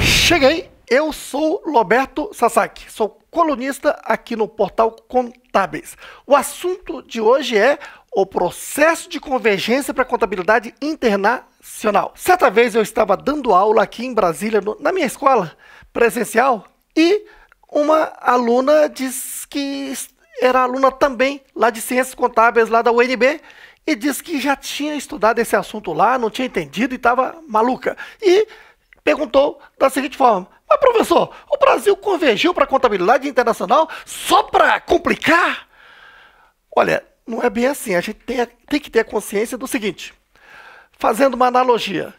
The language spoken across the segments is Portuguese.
Cheguei! Eu sou Roberto Sasaki, sou colunista aqui no portal Contábeis. O assunto de hoje é o processo de convergência para a contabilidade internacional. Certa vez eu estava dando aula aqui em Brasília, no, na minha escola presencial, e uma aluna disse que era aluna também lá de Ciências Contábeis, lá da UNB, e disse que já tinha estudado esse assunto lá, não tinha entendido e estava maluca. E perguntou da seguinte forma: Mas, professor, o Brasil convergiu para a contabilidade internacional só para complicar? Olha, não é bem assim. A gente tem, tem que ter consciência do seguinte: fazendo uma analogia,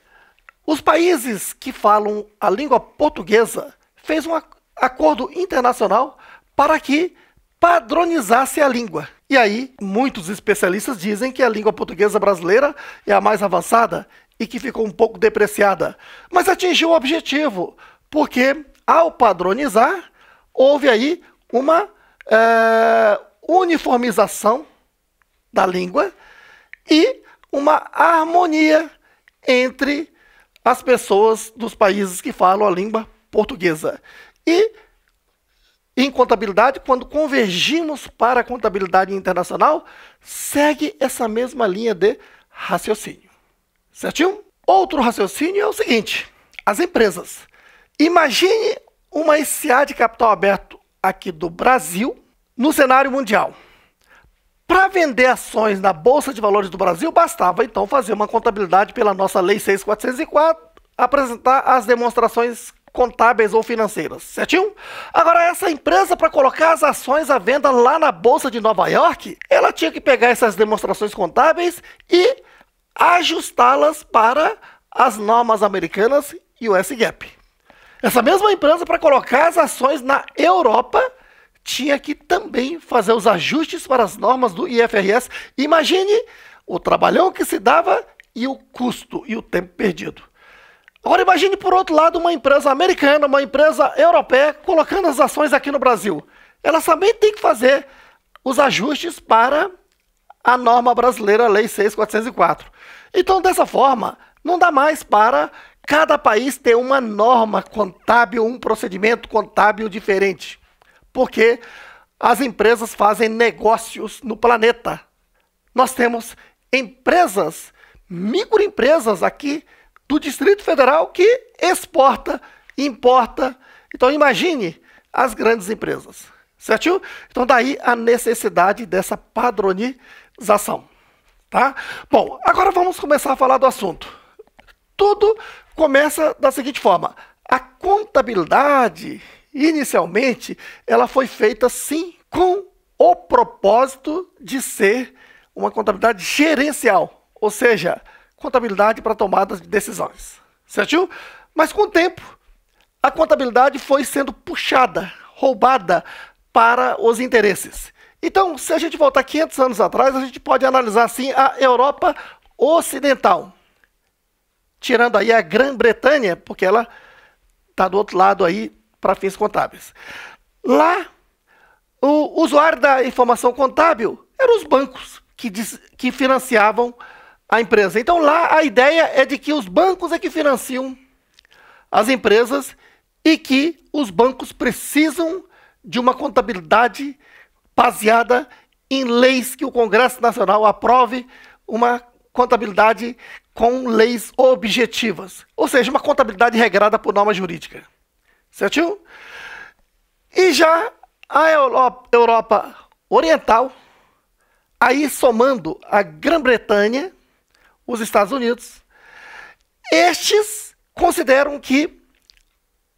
os países que falam a língua portuguesa fez um acordo internacional para que padronizasse a língua. E aí, muitos especialistas dizem que a língua portuguesa brasileira é a mais avançada e que ficou um pouco depreciada, mas atingiu o objetivo, porque ao padronizar, houve aí uma é, uniformização da língua e uma harmonia entre as pessoas dos países que falam a língua portuguesa. E em contabilidade, quando convergimos para a contabilidade internacional, segue essa mesma linha de raciocínio. Certinho? Outro raciocínio é o seguinte: as empresas. Imagine uma ICA de capital aberto aqui do Brasil no cenário mundial. Para vender ações na Bolsa de Valores do Brasil, bastava então fazer uma contabilidade pela nossa Lei 6404, apresentar as demonstrações contábeis ou financeiras, certinho? Agora, essa empresa, para colocar as ações à venda lá na Bolsa de Nova York, ela tinha que pegar essas demonstrações contábeis e ajustá-las para as normas americanas e o s Essa mesma empresa, para colocar as ações na Europa, tinha que também fazer os ajustes para as normas do IFRS. Imagine o trabalhão que se dava e o custo e o tempo perdido. Agora imagine por outro lado uma empresa americana, uma empresa europeia colocando as ações aqui no Brasil. Elas também têm que fazer os ajustes para a norma brasileira, a Lei 6404. Então, dessa forma, não dá mais para cada país ter uma norma contábil, um procedimento contábil diferente. Porque as empresas fazem negócios no planeta. Nós temos empresas, microempresas aqui do Distrito Federal que exporta, importa. Então imagine as grandes empresas, certinho? Então daí a necessidade dessa padronização, tá? Bom, agora vamos começar a falar do assunto. Tudo começa da seguinte forma: a contabilidade inicialmente ela foi feita sim com o propósito de ser uma contabilidade gerencial, ou seja, contabilidade para tomadas de decisões. certo? Mas com o tempo, a contabilidade foi sendo puxada, roubada para os interesses. Então, se a gente voltar 500 anos atrás, a gente pode analisar assim a Europa Ocidental, tirando aí a Grã-Bretanha, porque ela está do outro lado aí para fins contábeis. Lá, o usuário da informação contábil eram os bancos que, diz, que financiavam a empresa. Então lá a ideia é de que os bancos é que financiam as empresas e que os bancos precisam de uma contabilidade baseada em leis que o Congresso Nacional aprove uma contabilidade com leis objetivas, ou seja, uma contabilidade regrada por norma jurídica. Certinho? E já a Europa Oriental, aí somando a Grã-Bretanha, os Estados Unidos, estes consideram que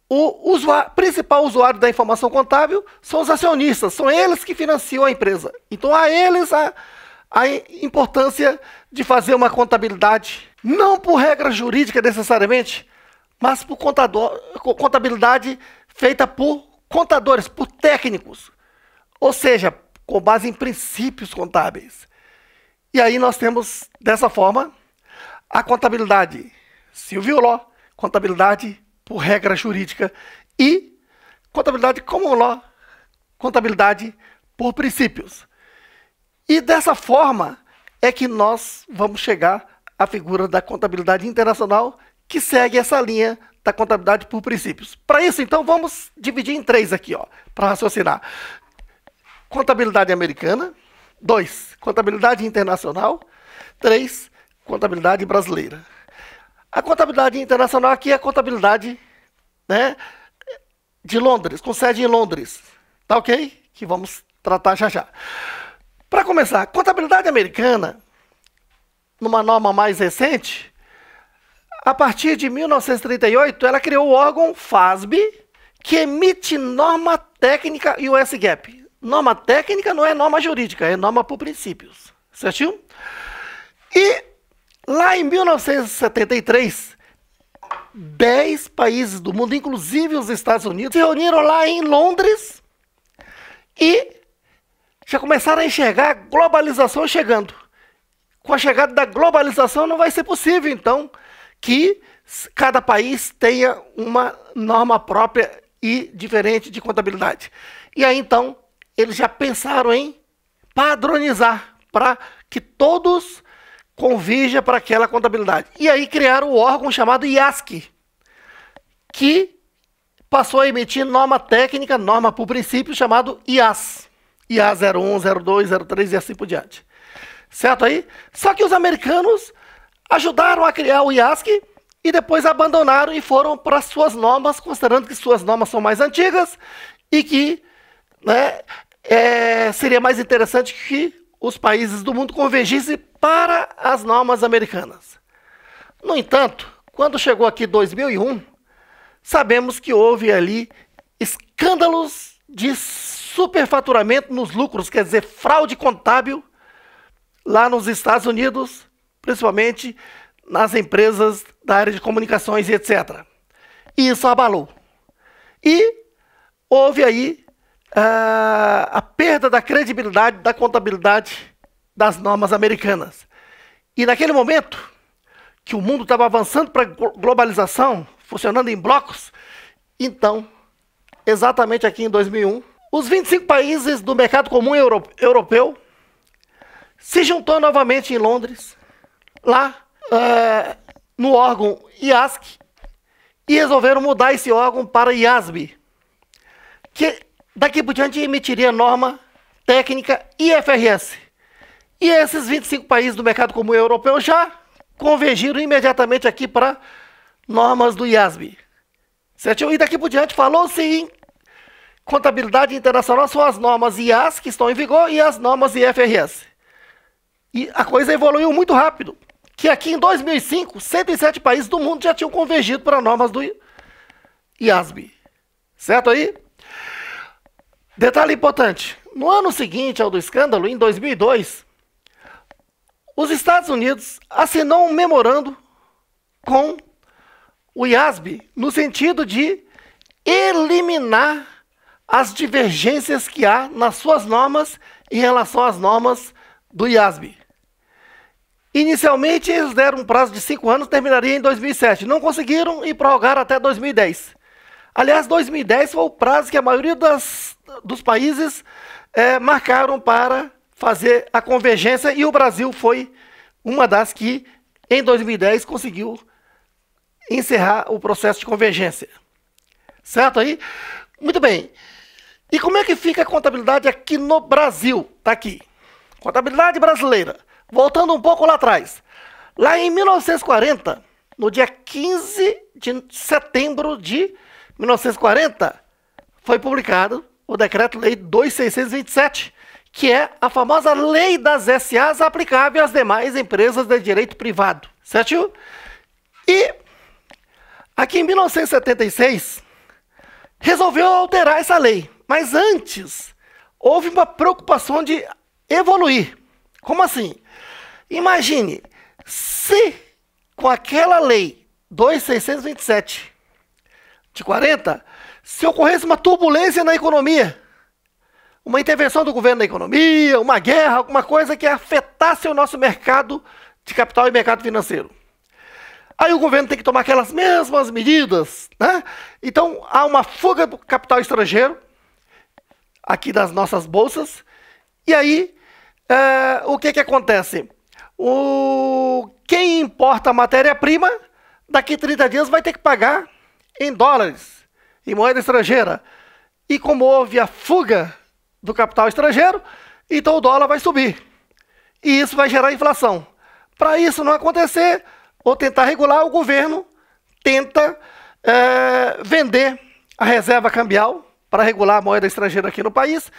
o usuário, principal usuário da informação contábil são os acionistas, são eles que financiam a empresa. Então, a eles a, a importância de fazer uma contabilidade, não por regra jurídica necessariamente, mas por contador, contabilidade feita por contadores, por técnicos, ou seja, com base em princípios contábeis. E aí nós temos, dessa forma, a contabilidade Silvio Ló, contabilidade por regra jurídica e contabilidade como Ló, contabilidade por princípios. E dessa forma é que nós vamos chegar à figura da contabilidade internacional que segue essa linha da contabilidade por princípios. Para isso, então, vamos dividir em três aqui, ó, para raciocinar. Contabilidade americana, dois, contabilidade internacional, três, contabilidade brasileira. A contabilidade internacional aqui é a contabilidade né, de Londres, com sede em Londres. Tá ok? Que vamos tratar já já. Para começar, contabilidade americana, numa norma mais recente, a partir de 1938, ela criou o órgão FASB, que emite norma técnica e o GAAP. Norma técnica não é norma jurídica, é norma por princípios. Certinho? E Lá em 1973, 10 países do mundo, inclusive os Estados Unidos, se reuniram lá em Londres e já começaram a enxergar a globalização chegando. Com a chegada da globalização, não vai ser possível, então, que cada país tenha uma norma própria e diferente de contabilidade. E aí, então, eles já pensaram em padronizar para que todos convija para aquela contabilidade. E aí criaram o órgão chamado IASC, que passou a emitir norma técnica, norma por princípio, chamado IAS. IAS 01, 02, 03 e assim por diante. Certo aí? Só que os americanos ajudaram a criar o IASC e depois abandonaram e foram para suas normas, considerando que suas normas são mais antigas e que né, é, seria mais interessante que os países do mundo convergissem para as normas americanas. No entanto, quando chegou aqui 2001, sabemos que houve ali escândalos de superfaturamento nos lucros, quer dizer, fraude contábil lá nos Estados Unidos, principalmente nas empresas da área de comunicações e etc. E isso abalou. E houve aí a, ah, a perda da credibilidade da contabilidade das normas americanas. E naquele momento que o mundo estava avançando para a globalização, funcionando em blocos, então, exatamente aqui em 2001, os 25 países do mercado comum europeu se juntou novamente em Londres, lá ah, no órgão IASC, e resolveram mudar esse órgão para IASB, que Daqui por diante emitiria norma técnica IFRS. E esses 25 países do mercado comum europeu já convergiram imediatamente aqui para normas do IASB. Certo? E daqui por diante falou-se em contabilidade internacional, são as normas IAS que estão em vigor e as normas IFRS. E a coisa evoluiu muito rápido, que aqui em 2005, 107 países do mundo já tinham convergido para normas do IASB. Certo aí? Detalhe importante: no ano seguinte ao do escândalo, em 2002, os Estados Unidos assinou um memorando com o IASB no sentido de eliminar as divergências que há nas suas normas em relação às normas do IASB. Inicialmente, eles deram um prazo de cinco anos, terminaria em 2007. Não conseguiram e prorrogaram até 2010. Aliás, 2010 foi o prazo que a maioria das, dos países é, marcaram para fazer a convergência e o Brasil foi uma das que, em 2010, conseguiu encerrar o processo de convergência. Certo aí? Muito bem. E como é que fica a contabilidade aqui no Brasil? Está aqui. Contabilidade brasileira. Voltando um pouco lá atrás. Lá em 1940, no dia 15 de setembro de 1940, foi publicado o Decreto-Lei 2627, que é a famosa lei das SAs aplicável às demais empresas de direito privado, certo? E aqui em 1976 resolveu alterar essa lei, mas antes houve uma preocupação de evoluir. Como assim? Imagine se com aquela lei 2627 de 40, se ocorresse uma turbulência na economia, uma intervenção do governo na economia, uma guerra, alguma coisa que afetasse o nosso mercado de capital e mercado financeiro. Aí o governo tem que tomar aquelas mesmas medidas, né? Então há uma fuga do capital estrangeiro aqui das nossas bolsas. E aí é, o que que acontece? O quem importa a matéria-prima daqui 30 dias vai ter que pagar em dólares, em moeda estrangeira, e como houve a fuga do capital estrangeiro, então o dólar vai subir. E isso vai gerar inflação. Para isso não acontecer, ou tentar regular, o governo tenta é, vender a reserva cambial para regular a moeda estrangeira aqui no país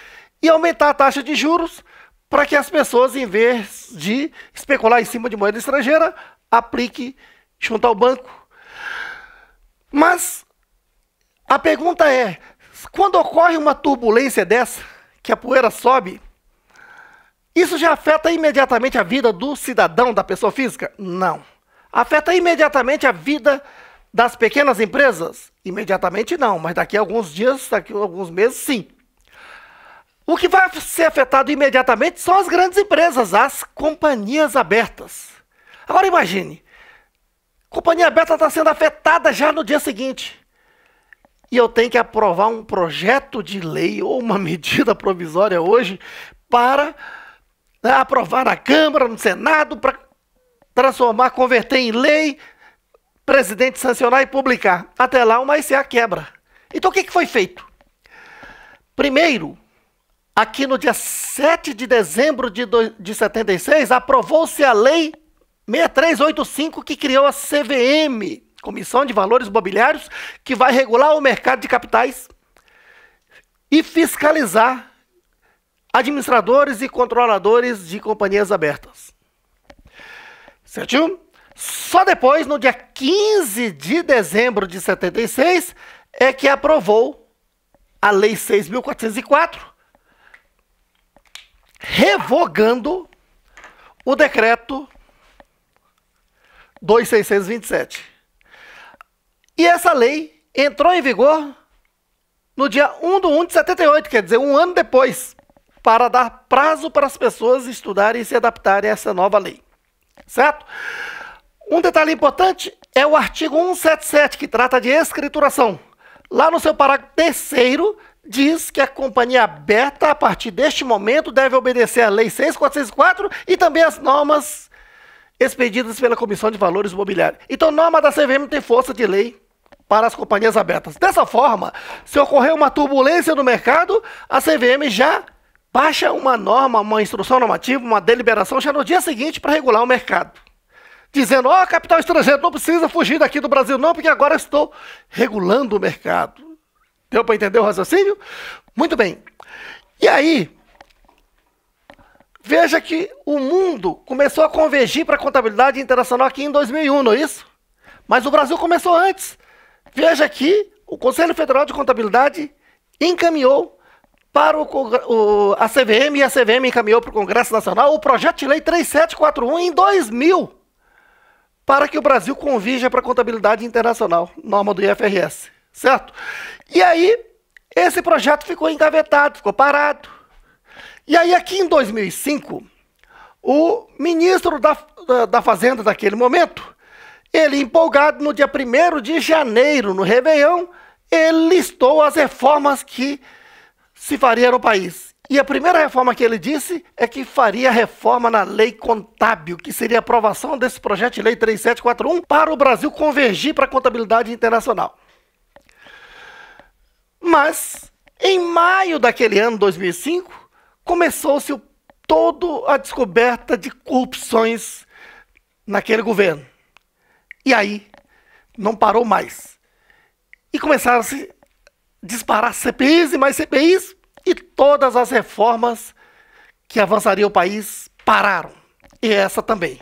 e aumentar a taxa de juros para que as pessoas, em vez de especular em cima de moeda estrangeira, aplique junto ao banco mas a pergunta é: quando ocorre uma turbulência dessa, que a poeira sobe, isso já afeta imediatamente a vida do cidadão, da pessoa física? Não. Afeta imediatamente a vida das pequenas empresas? Imediatamente não, mas daqui a alguns dias, daqui a alguns meses, sim. O que vai ser afetado imediatamente são as grandes empresas, as companhias abertas. Agora imagine, Companhia Beta está sendo afetada já no dia seguinte. E eu tenho que aprovar um projeto de lei ou uma medida provisória hoje para né, aprovar na Câmara, no Senado, para transformar, converter em lei, presidente sancionar e publicar. Até lá, uma ICA quebra. Então, o que, que foi feito? Primeiro, aqui no dia 7 de dezembro de, do, de 76, aprovou-se a lei 6385 que criou a CVM, Comissão de Valores Imobiliários, que vai regular o mercado de capitais e fiscalizar administradores e controladores de companhias abertas. Certinho? Só depois, no dia 15 de dezembro de 76, é que aprovou a Lei 6.404, revogando o decreto 2627. E essa lei entrou em vigor no dia 1 de 1 de 78, quer dizer, um ano depois, para dar prazo para as pessoas estudarem e se adaptarem a essa nova lei. Certo? Um detalhe importante é o artigo 177, que trata de escrituração. Lá no seu parágrafo terceiro, diz que a companhia aberta, a partir deste momento, deve obedecer à Lei 6404 e também às normas expedidas pela Comissão de Valores Imobiliários. Então, norma da CVM tem força de lei para as companhias abertas. Dessa forma, se ocorrer uma turbulência no mercado, a CVM já baixa uma norma, uma instrução normativa, uma deliberação já no dia seguinte para regular o mercado. Dizendo, ó, oh, capital estrangeiro, não precisa fugir daqui do Brasil, não, porque agora estou regulando o mercado. Deu para entender o raciocínio? Muito bem. E aí, Veja que o mundo começou a convergir para a contabilidade internacional aqui em 2001, não é isso? Mas o Brasil começou antes. Veja que o Conselho Federal de Contabilidade encaminhou para o, o, a CVM e a CVM encaminhou para o Congresso Nacional o projeto de lei 3741 em 2000 para que o Brasil convija para a contabilidade internacional, norma do IFRS, certo? E aí esse projeto ficou engavetado, ficou parado. E aí, aqui em 2005, o ministro da, da Fazenda daquele momento, ele empolgado no dia 1 de janeiro, no Réveillon, ele listou as reformas que se faria no país. E a primeira reforma que ele disse é que faria reforma na lei contábil, que seria a aprovação desse projeto de lei 3741 para o Brasil convergir para a contabilidade internacional. Mas, em maio daquele ano, 2005, começou-se toda a descoberta de corrupções naquele governo. E aí, não parou mais. E começaram -se a se disparar CPIs e mais CPIs, e todas as reformas que avançariam o país pararam. E essa também.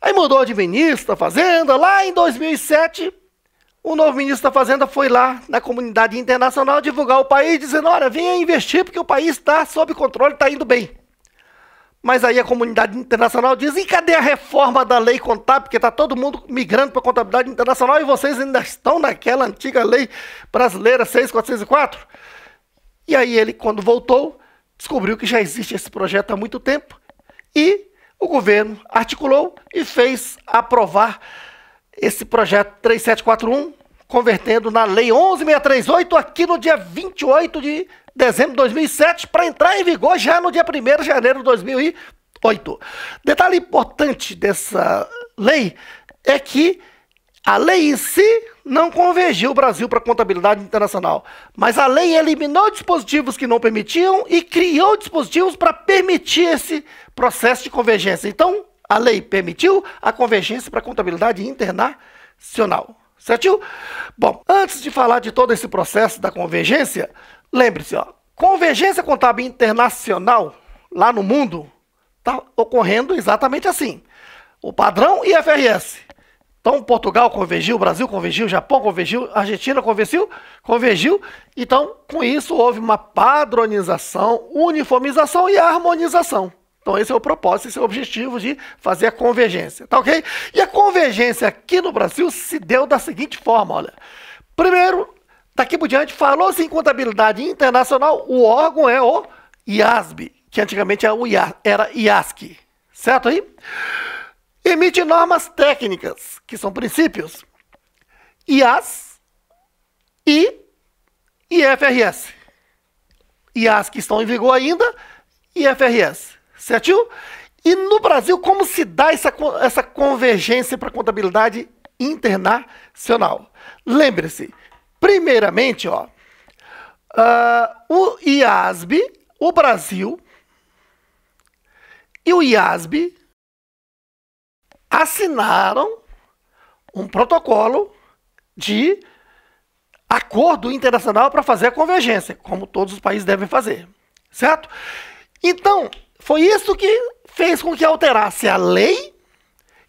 Aí mudou de ministro da Fazenda, lá em 2007, o novo ministro da Fazenda foi lá na comunidade internacional divulgar o país, dizendo: olha, venha investir porque o país está sob controle, está indo bem. Mas aí a comunidade internacional diz: e cadê a reforma da lei contábil? Porque está todo mundo migrando para a contabilidade internacional e vocês ainda estão naquela antiga lei brasileira 6404. E aí ele, quando voltou, descobriu que já existe esse projeto há muito tempo e o governo articulou e fez aprovar esse projeto 3741, convertendo na Lei 11638 aqui no dia 28 de dezembro de 2007, para entrar em vigor já no dia 1 de janeiro de 2008. Detalhe importante dessa lei é que a lei em si não convergiu o Brasil para a contabilidade internacional, mas a lei eliminou dispositivos que não permitiam e criou dispositivos para permitir esse processo de convergência. Então, a lei permitiu a convergência para a contabilidade internacional. certo? Bom, antes de falar de todo esse processo da convergência, lembre-se, ó, convergência contábil internacional lá no mundo está ocorrendo exatamente assim. O padrão IFRS. Então, Portugal convergiu, Brasil convergiu, Japão convergiu, Argentina convergiu, convergiu. Então, com isso, houve uma padronização, uniformização e harmonização. Então, esse é o propósito, esse é o objetivo de fazer a convergência, tá ok? E a convergência aqui no Brasil se deu da seguinte forma: olha. Primeiro, daqui por diante, falou-se em contabilidade internacional, o órgão é o IASB, que antigamente era, o era IASC, certo aí? Emite normas técnicas, que são princípios, IAS e IFRS. IASC estão em vigor ainda, IFRS. Certinho? E no Brasil, como se dá essa, essa convergência para contabilidade internacional? Lembre-se, primeiramente, ó, uh, o IASB, o Brasil e o IASB assinaram um protocolo de acordo internacional para fazer a convergência, como todos os países devem fazer, certo? Então, foi isso que fez com que alterasse a lei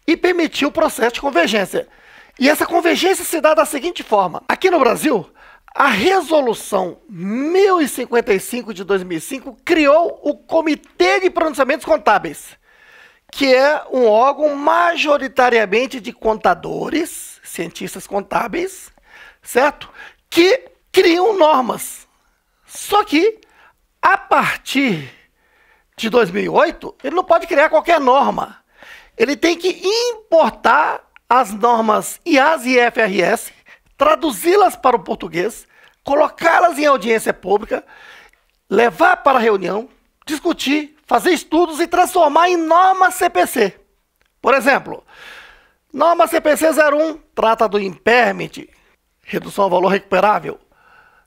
e permitiu o processo de convergência. E essa convergência se dá da seguinte forma: aqui no Brasil, a resolução 1055 de 2005 criou o Comitê de Pronunciamentos Contábeis, que é um órgão majoritariamente de contadores, cientistas contábeis, certo? Que criam normas. Só que, a partir de 2008, ele não pode criar qualquer norma. Ele tem que importar as normas IAS e FRS, traduzi-las para o português, colocá-las em audiência pública, levar para a reunião, discutir, fazer estudos e transformar em norma CPC. Por exemplo, norma CPC 01 trata do impermit, redução ao valor recuperável.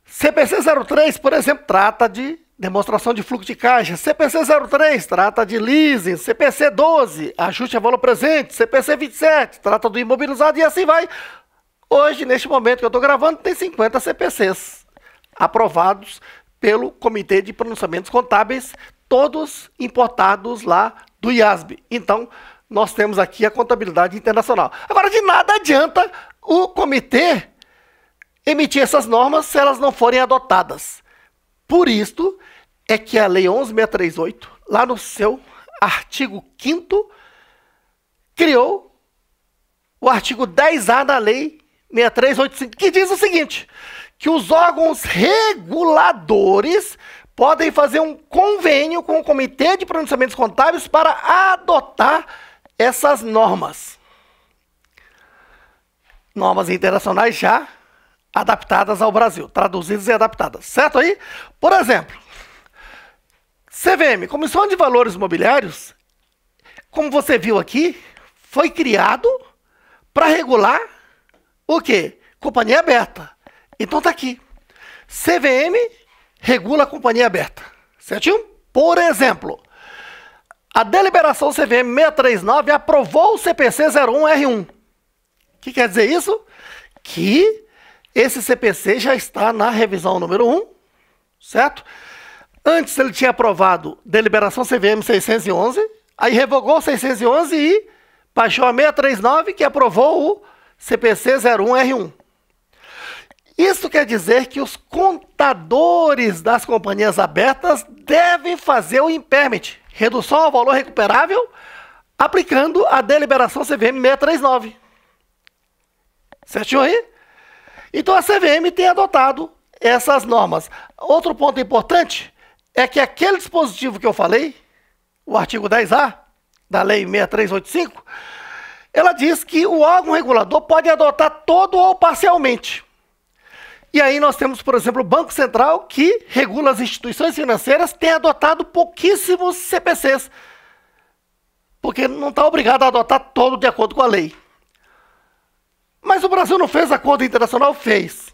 CPC 03, por exemplo, trata de Demonstração de fluxo de caixa, CPC 03, trata de leasing, CPC 12, ajuste a valor presente, CPC 27, trata do imobilizado e assim vai. Hoje, neste momento que eu estou gravando, tem 50 CPCs aprovados pelo Comitê de Pronunciamentos Contábeis, todos importados lá do IASB. Então, nós temos aqui a contabilidade internacional. Agora, de nada adianta o comitê emitir essas normas se elas não forem adotadas. Por isto é que a Lei 11.638, lá no seu artigo 5 criou o artigo 10A da Lei 6385, que diz o seguinte: que os órgãos reguladores podem fazer um convênio com o Comitê de Pronunciamentos Contábeis para adotar essas normas. Normas internacionais já adaptadas ao Brasil, traduzidas e adaptadas, certo aí? Por exemplo, CVM, Comissão de Valores Imobiliários, como você viu aqui, foi criado para regular o quê? Companhia aberta. Então tá aqui. CVM regula a companhia aberta. Certinho? Por exemplo, a deliberação CVM 639 aprovou o CPC 01R1. O que quer dizer isso? Que esse CPC já está na revisão número 1, certo? Antes ele tinha aprovado deliberação CVM 611, aí revogou 611 e baixou a 639 que aprovou o CPC 01R1. Isso quer dizer que os contadores das companhias abertas devem fazer o impermit, redução ao valor recuperável, aplicando a deliberação CVM 639. Certinho aí? Então a CVM tem adotado essas normas. Outro ponto importante é que aquele dispositivo que eu falei, o artigo 10A da Lei 6385, ela diz que o órgão regulador pode adotar todo ou parcialmente. E aí nós temos, por exemplo, o Banco Central, que regula as instituições financeiras, tem adotado pouquíssimos CPCs, porque não está obrigado a adotar todo de acordo com a lei. Mas o Brasil não fez acordo internacional? Fez.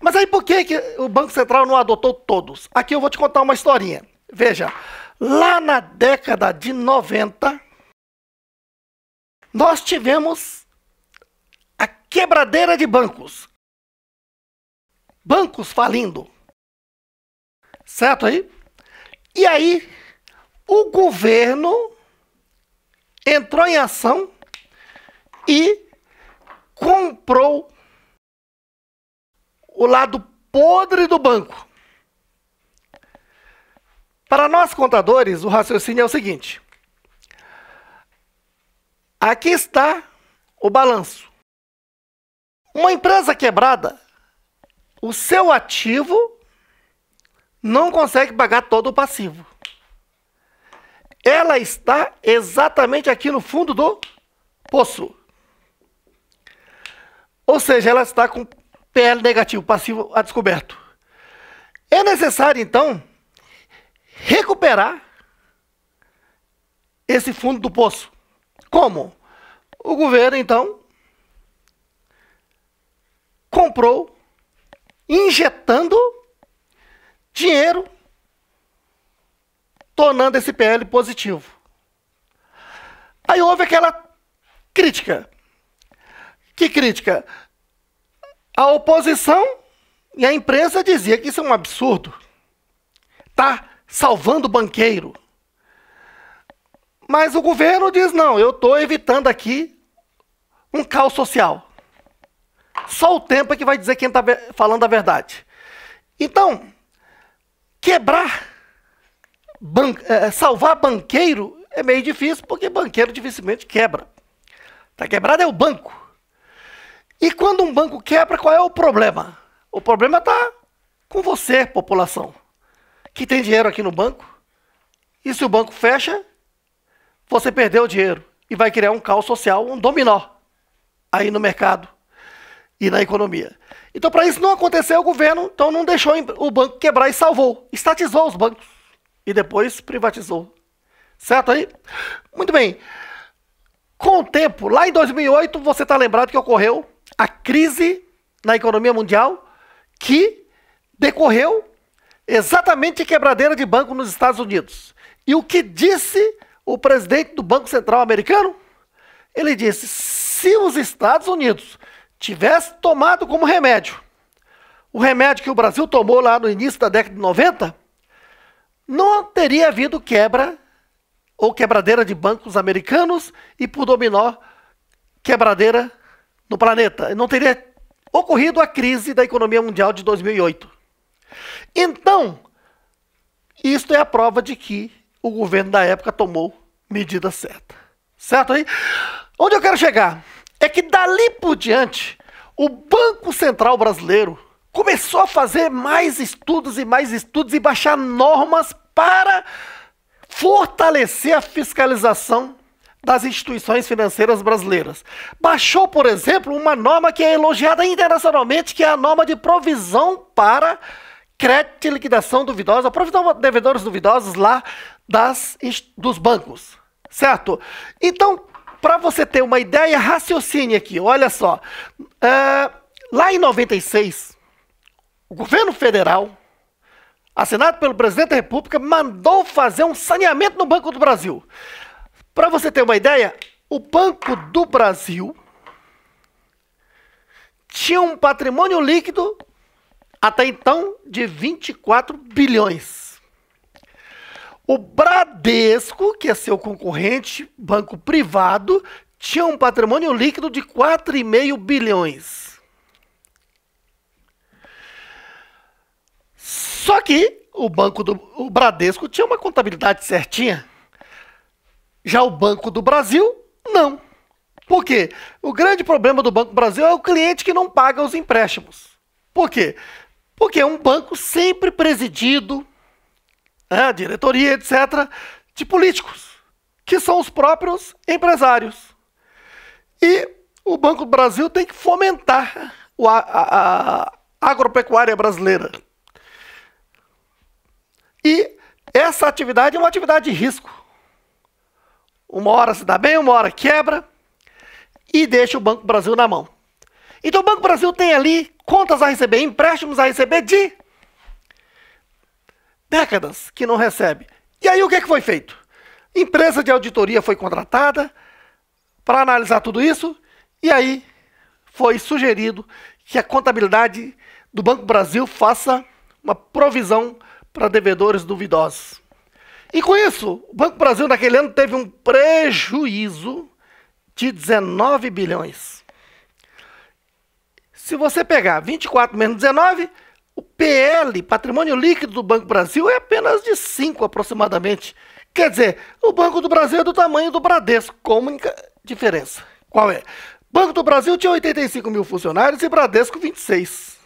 Mas aí por que, que o Banco Central não adotou todos? Aqui eu vou te contar uma historinha. Veja, lá na década de 90, nós tivemos a quebradeira de bancos. Bancos falindo. Certo aí? E aí, o governo entrou em ação e comprou o lado podre do banco. Para nós contadores, o raciocínio é o seguinte: aqui está o balanço. Uma empresa quebrada, o seu ativo não consegue pagar todo o passivo. Ela está exatamente aqui no fundo do poço. Ou seja, ela está com PL negativo, passivo a descoberto. É necessário, então, recuperar esse fundo do poço. Como? O governo, então, comprou, injetando dinheiro, tornando esse PL positivo. Aí houve aquela crítica. Que crítica? A oposição e a imprensa dizia que isso é um absurdo. Tá salvando o banqueiro. Mas o governo diz: não, eu estou evitando aqui um caos social. Só o tempo é que vai dizer quem está falando a verdade. Então, quebrar, ban é, salvar banqueiro é meio difícil, porque banqueiro dificilmente quebra. Está quebrado é o banco. E quando um banco quebra, qual é o problema? O problema está com você, população, que tem dinheiro aqui no banco. E se o banco fecha, você perdeu o dinheiro e vai criar um caos social, um dominó aí no mercado e na economia. Então, para isso não acontecer, o governo então não deixou o banco quebrar e salvou, estatizou os bancos e depois privatizou. Certo aí? Muito bem. Com o tempo, lá em 2008, você está lembrado que ocorreu a crise na economia mundial que decorreu exatamente de quebradeira de banco nos Estados Unidos. E o que disse o presidente do Banco Central americano? Ele disse: se os Estados Unidos tivesse tomado como remédio o remédio que o Brasil tomou lá no início da década de 90, não teria havido quebra ou quebradeira de bancos americanos e, por dominó, quebradeira no planeta, não teria ocorrido a crise da economia mundial de 2008. Então, isto é a prova de que o governo da época tomou medida certa. Certo aí? Onde eu quero chegar é que dali por diante, o Banco Central Brasileiro começou a fazer mais estudos e mais estudos e baixar normas para fortalecer a fiscalização das instituições financeiras brasileiras. Baixou, por exemplo, uma norma que é elogiada internacionalmente, que é a norma de provisão para crédito e liquidação duvidosa, provisão de devedores duvidosos lá das, dos bancos, certo? Então, para você ter uma ideia, raciocine aqui, olha só. É, lá em 96, o governo federal, assinado pelo presidente da República, mandou fazer um saneamento no Banco do Brasil. Para você ter uma ideia, o Banco do Brasil tinha um patrimônio líquido até então de 24 bilhões. O Bradesco, que é seu concorrente, banco privado, tinha um patrimônio líquido de 4,5 bilhões. Só que o banco do o Bradesco tinha uma contabilidade certinha já o Banco do Brasil, não. Por quê? O grande problema do Banco do Brasil é o cliente que não paga os empréstimos. Por quê? Porque é um banco sempre presidido, né, diretoria, etc., de políticos, que são os próprios empresários. E o Banco do Brasil tem que fomentar a, a, a agropecuária brasileira. E essa atividade é uma atividade de risco uma hora se dá bem, uma hora quebra, e deixa o Banco Brasil na mão. Então o Banco Brasil tem ali contas a receber, empréstimos a receber de décadas que não recebe. E aí o que, é que foi feito? Empresa de auditoria foi contratada para analisar tudo isso, e aí foi sugerido que a contabilidade do Banco Brasil faça uma provisão para devedores duvidosos. E com isso, o Banco Brasil naquele ano teve um prejuízo de 19 bilhões. Se você pegar 24 menos 19, o PL, patrimônio líquido do Banco Brasil, é apenas de 5 aproximadamente. Quer dizer, o Banco do Brasil é do tamanho do Bradesco, com única diferença. Qual é? Banco do Brasil tinha 85 mil funcionários e Bradesco 26.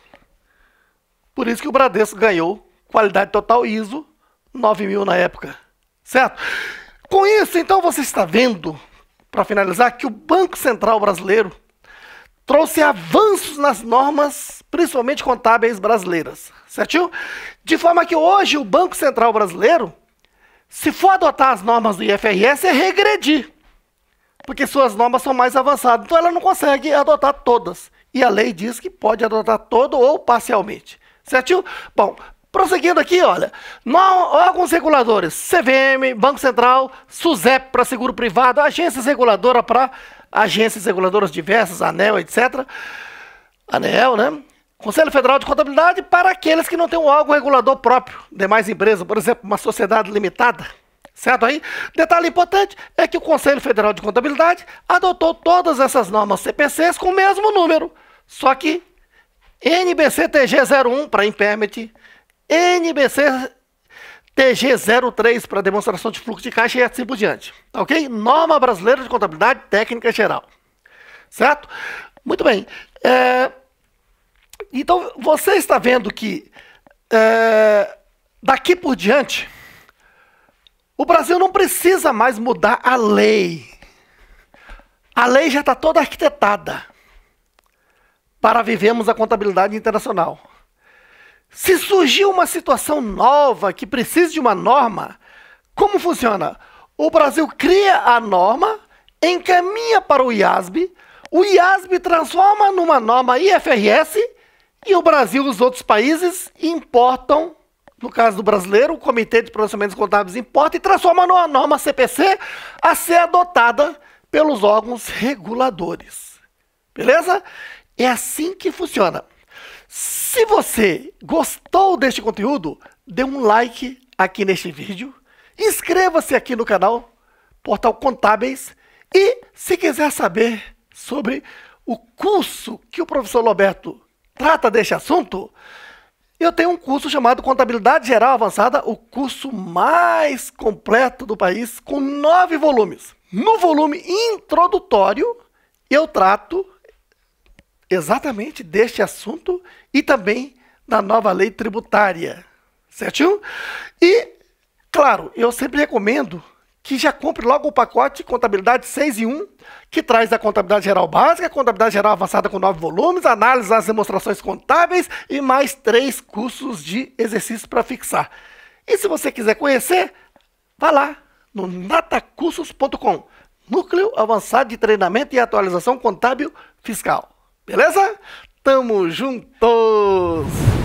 Por isso que o Bradesco ganhou qualidade total ISO 9 mil na época, certo? Com isso, então, você está vendo, para finalizar, que o Banco Central Brasileiro trouxe avanços nas normas, principalmente contábeis brasileiras, certo? De forma que hoje o Banco Central Brasileiro, se for adotar as normas do IFRS, é regredir, porque suas normas são mais avançadas, então ela não consegue adotar todas. E a lei diz que pode adotar todo ou parcialmente. certo? Bom, Prosseguindo aqui, olha, órgãos reguladores, CVM, Banco Central, SUSEP para seguro privado, agências reguladoras para agências reguladoras diversas, ANEL, etc. ANEL, né? Conselho Federal de Contabilidade para aqueles que não têm um órgão regulador próprio, demais empresas, por exemplo, uma sociedade limitada. Certo aí? Detalhe importante é que o Conselho Federal de Contabilidade adotou todas essas normas CPCs com o mesmo número, só que tg 01 para Impermit, NBC TG03 para demonstração de fluxo de caixa e assim por diante. Tá ok? Norma Brasileira de Contabilidade Técnica Geral. Certo? Muito bem. É... Então, você está vendo que é... daqui por diante, o Brasil não precisa mais mudar a lei. A lei já está toda arquitetada para vivermos a contabilidade internacional. Se surgir uma situação nova que precise de uma norma, como funciona? O Brasil cria a norma, encaminha para o IASB, o IASB transforma numa norma IFRS e o Brasil e os outros países importam, no caso do brasileiro, o Comitê de Pronunciamentos Contábeis importa e transforma numa norma CPC a ser adotada pelos órgãos reguladores. Beleza? É assim que funciona. Se você gostou deste conteúdo, dê um like aqui neste vídeo, inscreva-se aqui no canal Portal Contábeis e se quiser saber sobre o curso que o professor Roberto trata deste assunto, eu tenho um curso chamado Contabilidade Geral Avançada, o curso mais completo do país, com nove volumes. No volume introdutório, eu trato exatamente deste assunto e também da nova lei tributária. Certinho? E, claro, eu sempre recomendo que já compre logo o pacote Contabilidade 6 em 1, que traz a contabilidade geral básica, a contabilidade geral avançada com nove volumes, análise das demonstrações contábeis e mais três cursos de exercícios para fixar. E se você quiser conhecer, vá lá no natacursos.com, Núcleo Avançado de Treinamento e Atualização Contábil Fiscal. Beleza? Tamo juntos!